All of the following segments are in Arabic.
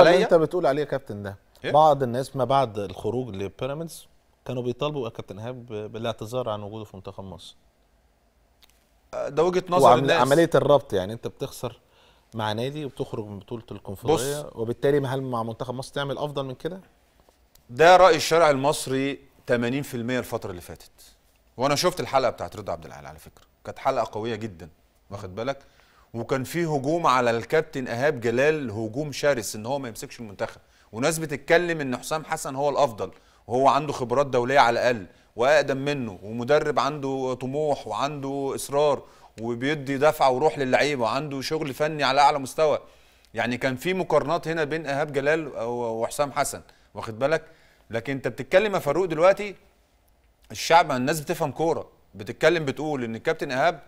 الموضوع عليا اللي انت بتقول عليه يا كابتن ده إيه؟ بعض الناس ما بعد الخروج لبيراميدز كانوا بيطالبوا كابتن ايهاب بالاعتذار عن وجوده في منتخب مصر ده وجهه نظر الناس عمليه الربط يعني انت بتخسر مع نادي وبتخرج من بطوله الكونفدراليه وبالتالي هل مع منتخب مصر تعمل افضل من كده ده راي الشارع المصري 80% الفتره اللي فاتت وانا شفت الحلقه بتاعت رضا عبد العال على فكره كانت حلقه قويه جدا واخد بالك وكان في هجوم على الكابتن ايهاب جلال هجوم شرس ان هو ما يمسكش المنتخب وناس بتتكلم ان حسام حسن هو الافضل وهو عنده خبرات دوليه على الاقل واقدم منه ومدرب عنده طموح وعنده اصرار وبيدي دفعه وروح للعيبه وعنده شغل فني على اعلى مستوى يعني كان في مقارنات هنا بين ايهاب جلال وحسام حسن واخد بالك لكن انت بتتكلم يا فاروق دلوقتي الشعب الناس بتفهم كوره بتتكلم بتقول ان الكابتن ايهاب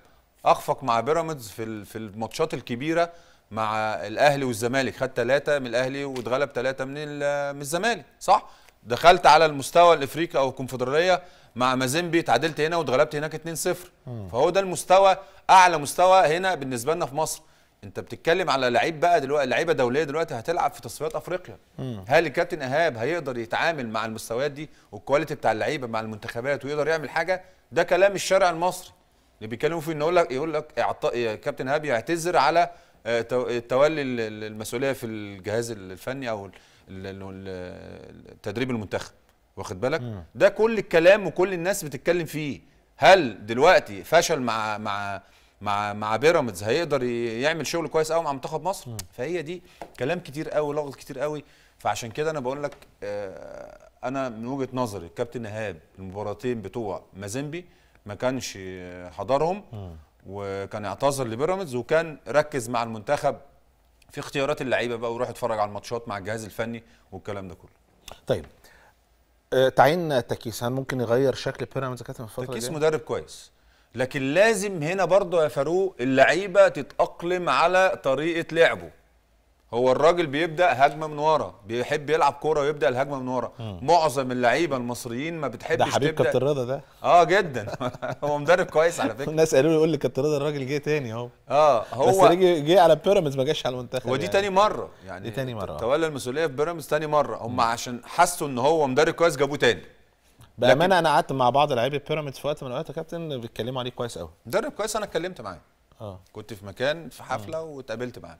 اخفق مع بيراميدز في في الماتشات الكبيره مع الاهلي والزمالك خد ثلاثه من الاهلي واتغلب ثلاثه من من الزمالك صح دخلت على المستوى الافريقي او الكونفدراليه مع مازيمبي تعادلت هنا واتغلبت هناك 2-0 فهو ده المستوى اعلى مستوى هنا بالنسبه لنا في مصر انت بتتكلم على لعيب بقى دلوقتي لعيبه دوليه دلوقتي هتلعب في تصفيات افريقيا مم. هل الكابتن ايهاب هيقدر يتعامل مع المستويات دي والكواليتي بتاع اللعيبه مع المنتخبات ويقدر يعمل حاجه ده كلام الشارع المصري اللي بيتكلموا فيه ان يقول لك يقول لك اعطاء كابتن هابي يعتذر على آه، تولي المسؤوليه في الجهاز الفني او تدريب المنتخب واخد بالك مم. ده كل الكلام وكل الناس بتتكلم فيه هل دلوقتي فشل مع مع مع مع بيراميدز هيقدر يعمل شغل كويس قوي مع منتخب مصر مم. فهي دي كلام كتير قوي لغط كتير قوي فعشان كده انا بقول لك آه، انا من وجهه نظري الكابتن ايهاب المباراتين بتوع مازيمبي ما كانش حضرهم وكان اعتذر لبيراميدز وكان ركز مع المنتخب في اختيارات اللعيبه بقى وروح اتفرج على الماتشات مع الجهاز الفني والكلام ده كله طيب آه، تعيين تكيس هل ممكن يغير شكل بيراميدز كابتن الفتره تكيس دي؟ مدرب كويس لكن لازم هنا برضه يا فاروق اللعيبه تتاقلم على طريقه لعبه هو الراجل بيبدا هجمه من ورا بيحب يلعب كوره ويبدا الهجمه من ورا معظم اللعيبه المصريين ما بتحبش ده حبيب كابتن رضا ده اه جدا هو مدرب كويس على فكره الناس قالوا لي يقول لي كابتن رضا الراجل جه تاني اهو اه هو بس رجع جه على بيراميدز ما جاش على المنتخب ودي يعني. تاني مره يعني دي تاني مره تولى المسؤوليه في بيراميدز تاني مره هم عشان حسوا ان هو مدرب كويس جابوه تاني بامانه انا قعدت مع بعض لعيبه بيراميدز في وقت من الاوقات يا كابتن بيتكلموا عليه كويس قوي مدرب كويس انا اتكلمت معاه اه كنت في مكان في حفله واتقابلت معاه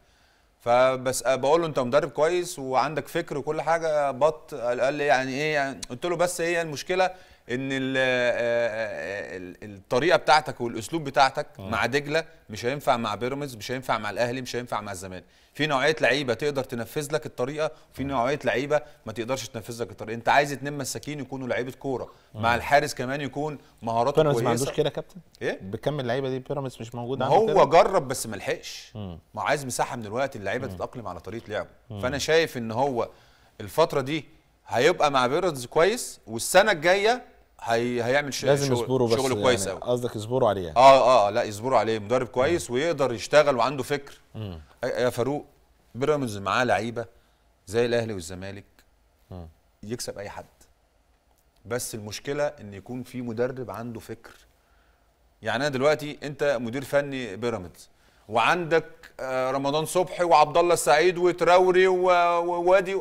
فبس أه، بقول له انت مدرب كويس وعندك فكر وكل حاجه بط قال لي يعني ايه يعني قلت له بس هي إيه المشكله ان آه، آه، الطريقه بتاعتك والاسلوب بتاعتك آه. مع دجله مش هينفع مع بيراميدز مش هينفع مع الاهلي مش هينفع مع الزمالك في نوعيه لعيبه تقدر تنفذ لك الطريقه وفي نوعيه لعيبه ما تقدرش تنفذ لك الطريقه انت عايز اتنين مساكين يكونوا لعيبه كوره مع الحارس كمان يكون مهاراته كويسه بيراميدز ما عندوش كده كابتن ايه بكم اللعيبه دي بيراميدز مش موجوده هو جرب بس ما لحقش ما عايز مساحه من الوقت اللعيبه تتاقلم على طريقه لعبه فانا شايف ان هو الفتره دي هيبقى مع بيراميدز كويس والسنه الجايه هي هيعمل شيء لازم يصبروا بس شغل يعني كويس يعني قصدك يصبروا عليه يعني. اه اه لا يصبروا عليه مدرب كويس مم. ويقدر يشتغل وعنده فكر مم. يا فاروق بيراميدز معاه لعيبه زي الاهلي والزمالك مم. يكسب اي حد بس المشكله ان يكون في مدرب عنده فكر يعني انا دلوقتي انت مدير فني بيراميدز وعندك آه، رمضان صبحي وعبد الله السعيد وتراوري ووادي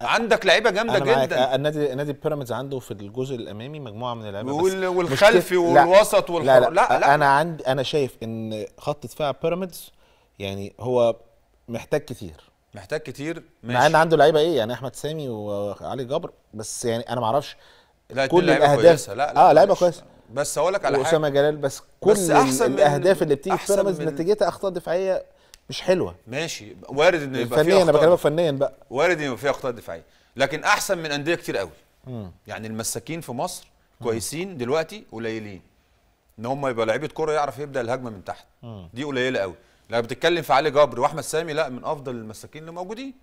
عندك لعيبه جامده جدا النادي النادي بيراميدز عنده في الجزء الامامي مجموعه من اللعيبه والخلفي والوسط والحر لا لا, لا, لا, انا عندي انا شايف ان خط دفاع بيراميدز يعني هو محتاج كتير محتاج كتير ماشي مع ان عنده لعيبه ايه يعني احمد سامي وعلي جبر بس يعني انا ما اعرفش كل الاهداف لا, لا اه لعيبه كويسه بس اقول لك على حاجه اسامه جلال بس كل بس أحسن الاهداف اللي بتيجي في بيراميدز نتيجتها اخطاء دفاعيه مش حلوه ماشي وارد ان يبقى فنيا انا بكلمك فنيا بقى وارد ان يبقى فيها اخطاء دفاعيه لكن احسن من انديه كتير قوي مم. يعني المساكين في مصر كويسين مم. دلوقتي قليلين ان هم يبقى لعيبه كوره يعرف يبدا الهجمه من تحت مم. دي قليله قوي لو بتتكلم في علي جبر واحمد سامي لا من افضل المساكين اللي موجودين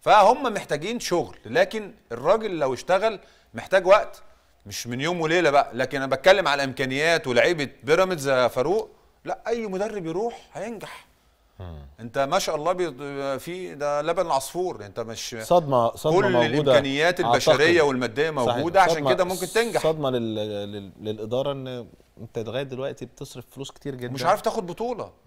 فهم محتاجين شغل لكن الراجل لو اشتغل محتاج وقت مش من يوم وليله بقى لكن انا بتكلم على امكانيات ولعيبه بيراميدز يا فاروق لا اي مدرب يروح هينجح انت ما شاء الله في ده لبن العصفور انت مش صدمه صدمه كل موجوده كل الامكانيات البشريه أعتقد. والماديه موجوده صحيح. عشان كده ممكن تنجح صدمه لل... لل... للاداره ان انت لغايه دلوقتي بتصرف فلوس كتير جدا مش عارف تاخد بطوله